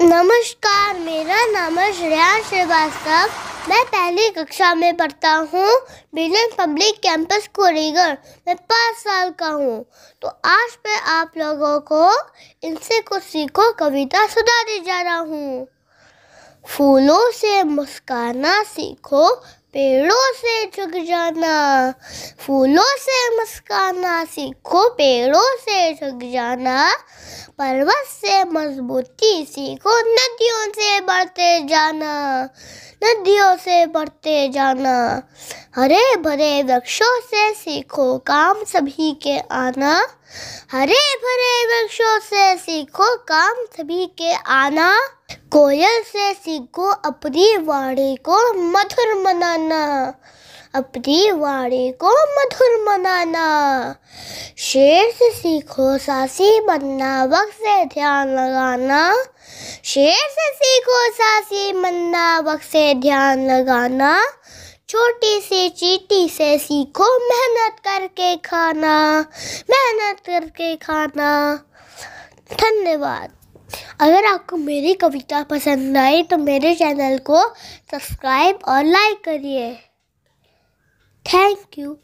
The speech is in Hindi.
नमस्कार मेरा नाम है श्रेया श्रीवास्तव मैं पहली कक्षा में पढ़ता हूँ बिलियन पब्लिक कैंपस कोरीगर मैं पाँच साल का हूँ तो आज मैं आप लोगों को इनसे कुछ सीखो कविता सुधाने जा रहा हूँ फूलों से मुस्काना सीखो पेड़ों से झुक जाना फूलों से मुस्काना सीखो पेड़ों से झुक जाना पर्वत से मजबूती सीखो नदियों से बढ़ते जाना नदियों से बढ़ते जाना हरे भरे वृक्षों से सीखो काम सभी के आना हरे भरे वृक्षों से सीखो काम सभी के आना कोयल से सीखो अपनी वाणी को मधुर मनाना अपनी वाणी को मधुर मनाना शेर से सीखो सासी बनना वक्त से ध्यान लगाना शेर से सीखो सासी बनना वक्त से ध्यान लगाना छोटी सी चीटी से सीखो मेहनत करके खाना मेहनत करके खाना धन्यवाद अगर आपको मेरी कविता पसंद आई तो मेरे चैनल को सब्सक्राइब और लाइक करिए Thank you.